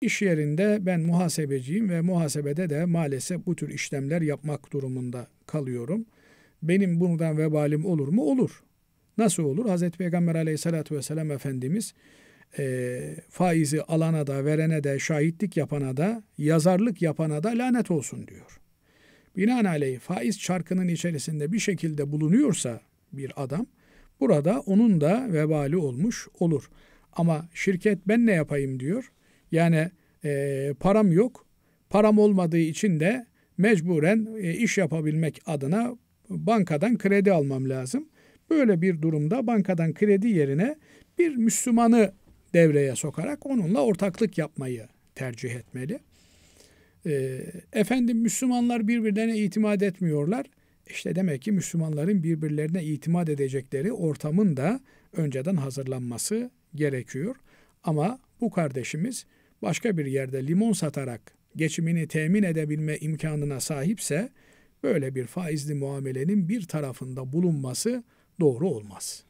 İş yerinde ben muhasebeciyim ve muhasebede de maalesef bu tür işlemler yapmak durumunda kalıyorum. Benim bundan vebalim olur mu? Olur. Nasıl olur? Hazreti Peygamber aleyhissalatü vesselam Efendimiz e, faizi alana da verene de şahitlik yapana da yazarlık yapana da lanet olsun diyor. Binaenaleyh faiz çarkının içerisinde bir şekilde bulunuyorsa bir adam burada onun da vebali olmuş olur. Ama şirket ben ne yapayım diyor. Yani e, param yok. Param olmadığı için de mecburen e, iş yapabilmek adına bankadan kredi almam lazım. Böyle bir durumda bankadan kredi yerine bir Müslümanı devreye sokarak onunla ortaklık yapmayı tercih etmeli. E, efendim Müslümanlar birbirlerine itimat etmiyorlar. İşte demek ki Müslümanların birbirlerine itimat edecekleri ortamın da önceden hazırlanması gerekiyor. Ama bu kardeşimiz başka bir yerde limon satarak geçimini temin edebilme imkanına sahipse böyle bir faizli muamelenin bir tarafında bulunması doğru olmaz.